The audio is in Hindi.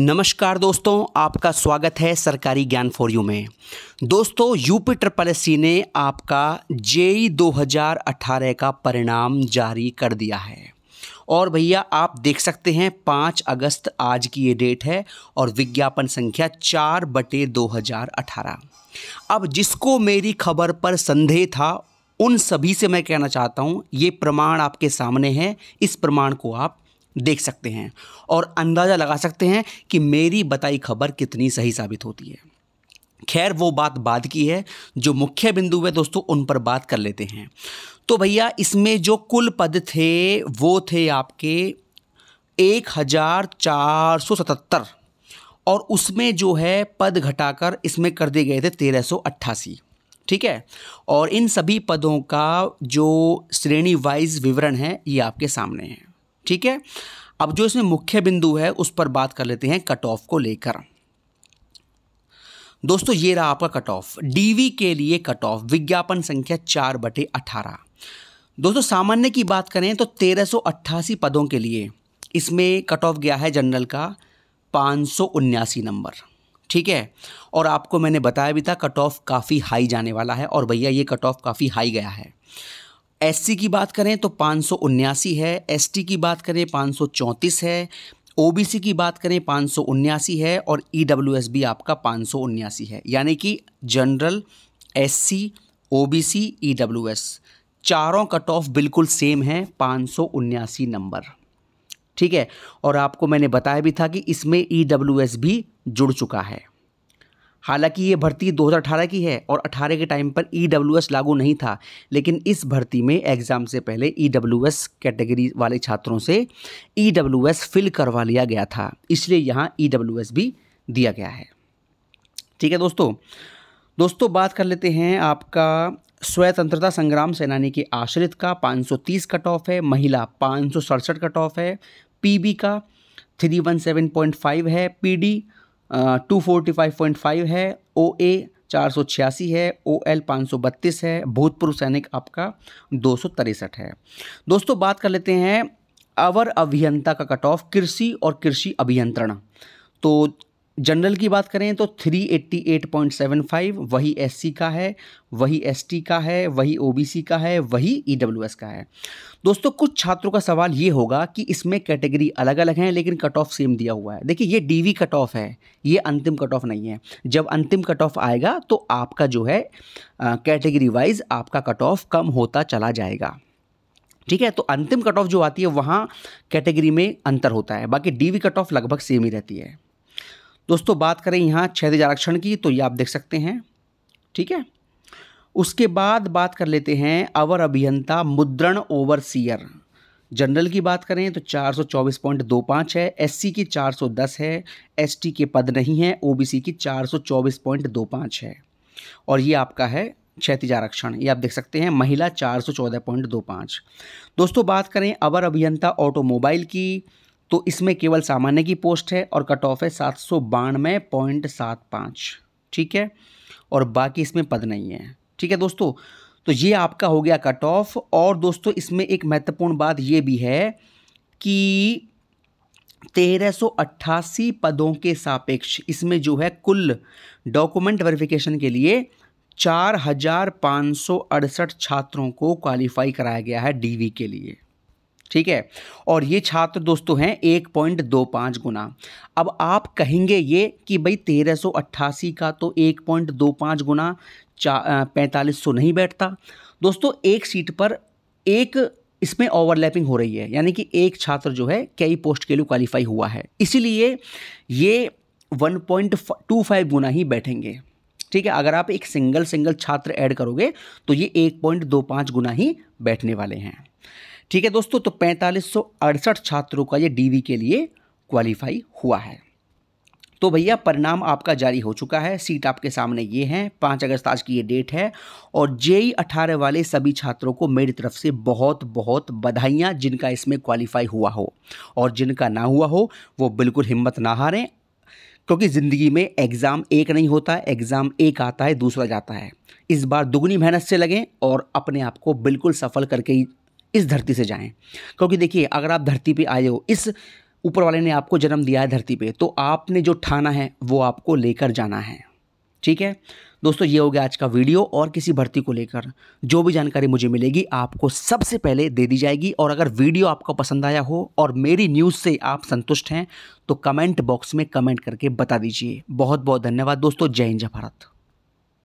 नमस्कार दोस्तों आपका स्वागत है सरकारी ज्ञान फॉर यू में दोस्तों यूपी ट्रिपल एस ने आपका जेई 2018 का परिणाम जारी कर दिया है और भैया आप देख सकते हैं पाँच अगस्त आज की ये डेट है और विज्ञापन संख्या चार बटे दो अब जिसको मेरी खबर पर संदेह था उन सभी से मैं कहना चाहता हूँ ये प्रमाण आपके सामने है इस प्रमाण को आप देख सकते हैं और अंदाज़ा लगा सकते हैं कि मेरी बताई खबर कितनी सही साबित होती है खैर वो बात बाद की है जो मुख्य बिंदु है दोस्तों उन पर बात कर लेते हैं तो भैया इसमें जो कुल पद थे वो थे आपके एक हज़ार चार सौ सतहत्तर और उसमें जो है पद घटाकर इसमें कर दिए गए थे तेरह सौ अट्ठासी ठीक है और इन सभी पदों का जो श्रेणी वाइज विवरण है ये आपके सामने है ठीक है अब जो इसमें मुख्य बिंदु है उस पर बात कर लेते हैं कट ऑफ को लेकर दोस्तों ये रहा आपका कट ऑफ डीवी के लिए कट ऑफ विज्ञापन संख्या चार बटे अठारह दोस्तों सामान्य की बात करें तो तेरह सौ अट्ठासी पदों के लिए इसमें कट ऑफ गया है जनरल का पाँच नंबर ठीक है और आपको मैंने बताया भी था कट ऑफ काफ़ी हाई जाने वाला है और भैया ये कट ऑफ काफ़ी हाई गया है एस की बात करें तो पाँच है एस की बात करें पाँच है ओ की बात करें पाँच है और ई e भी आपका पाँच है यानी कि जनरल एससी ओबीसी ईडब्ल्यूएस चारों कट ऑफ बिल्कुल सेम है पाँच नंबर ठीक है और आपको मैंने बताया भी था कि इसमें ई e भी जुड़ चुका है हालांकि ये भर्ती 2018 की है और 18 के टाइम पर ई e लागू नहीं था लेकिन इस भर्ती में एग्ज़ाम से पहले ई e कैटेगरी वाले छात्रों से ई e फिल करवा लिया गया था इसलिए यहाँ ई भी दिया गया है ठीक है दोस्तों दोस्तों बात कर लेते हैं आपका स्वतंत्रता संग्राम सेनानी के आश्रित का 530 कट ऑफ है महिला पाँच सौ कट ऑफ है पी का थ्री है P two forty five point five है ओ ए चार सौ छियासी है ओ एल पाँच सौ बत्तीस है भूतपूर्व सैनिक आपका दो सौ तिरसठ है दोस्तों बात कर लेते हैं अवर अभियंता का कट ऑफ कृषि और कृषि अभियंत्रण तो जनरल की बात करें तो 388.75 वही एससी का है वही एसटी का है वही ओबीसी का है वही ईडब्ल्यूएस e का है दोस्तों कुछ छात्रों का सवाल ये होगा कि इसमें कैटेगरी अलग अलग हैं लेकिन कट ऑफ सेम दिया हुआ है देखिए ये डीवी कट ऑफ है ये अंतिम कट ऑफ नहीं है जब अंतिम कट ऑफ आएगा तो आपका जो है कैटेगरी वाइज आपका कट ऑफ कम होता चला जाएगा ठीक है तो अंतिम कट ऑफ जो आती है वहाँ कैटेगरी में अंतर होता है बाकी डीवी कट ऑफ लगभग सेम ही रहती है दोस्तों बात करें यहाँ क्षेत्र आरक्षण की तो ये आप देख सकते हैं ठीक है उसके बाद बात कर लेते हैं अवर अभियंता मुद्रण ओवरसीयर जनरल की बात करें तो 424.25 है एससी की 410 है एसटी के पद नहीं है ओबीसी की 424.25 है और ये आपका है क्षेत्रीय आरक्षण ये आप देख सकते हैं महिला 414.25 दोस्तों बात करें अवर अभियंता ऑटोमोबाइल की तो इसमें केवल सामान्य की पोस्ट है और कट ऑफ है सात सौ बानवे पॉइंट सात पाँच ठीक है और बाकी इसमें पद नहीं है ठीक है दोस्तों तो ये आपका हो गया कट ऑफ और दोस्तों इसमें एक महत्वपूर्ण बात ये भी है कि तेरह सौ अट्ठासी पदों के सापेक्ष इसमें जो है कुल डॉक्यूमेंट वेरिफिकेशन के लिए चार हजार पाँच सौ अड़सठ छात्रों को क्वालिफाई कराया गया है डीवी के लिए ठीक है और ये छात्र दोस्तों हैं एक पॉइंट दो पाँच गुना अब आप कहेंगे ये कि भाई तेरह सौ अट्ठासी का तो एक पॉइंट दो पाँच गुना चा पैंतालीस सौ नहीं बैठता दोस्तों एक सीट पर एक इसमें ओवरलैपिंग हो रही है यानी कि एक छात्र जो है कई पोस्ट के लिए क्वालिफाई हुआ है इसीलिए ये वन पॉइंट टू फाइव गुना ही बैठेंगे ठीक है अगर आप एक सिंगल सिंगल छात्र ऐड करोगे तो ये एक पॉइंट दो पाँच गुना ही बैठने वाले हैं ठीक है दोस्तों तो पैंतालीस छात्रों का ये डीवी के लिए क्वालिफाई हुआ है तो भैया परिणाम आपका जारी हो चुका है सीट आपके सामने ये हैं पाँच अगस्त आज की ये डेट है और जेई अठारह वाले सभी छात्रों को मेरी तरफ से बहुत बहुत बधाइयाँ जिनका इसमें क्वालिफाई हुआ हो और जिनका ना हुआ हो वो बिल्कुल हिम्मत ना हारें क्योंकि ज़िंदगी में एग्ज़ाम एक नहीं होता एग्ज़ाम एक आता है दूसरा जाता है इस बार दुगनी मेहनत से लगें और अपने आप को बिल्कुल सफल करके इस धरती से जाएं क्योंकि देखिए अगर आप धरती पे आए हो इस ऊपर वाले ने आपको जन्म दिया है धरती पे तो आपने जो ठाना है वो आपको लेकर जाना है ठीक है दोस्तों ये हो गया आज का वीडियो और किसी भर्ती को लेकर जो भी जानकारी मुझे मिलेगी आपको सबसे पहले दे दी जाएगी और अगर वीडियो आपको पसंद आया हो और मेरी न्यूज़ से आप संतुष्ट हैं तो कमेंट बॉक्स में कमेंट करके बता दीजिए बहुत बहुत धन्यवाद दोस्तों जय हिंद जय भारत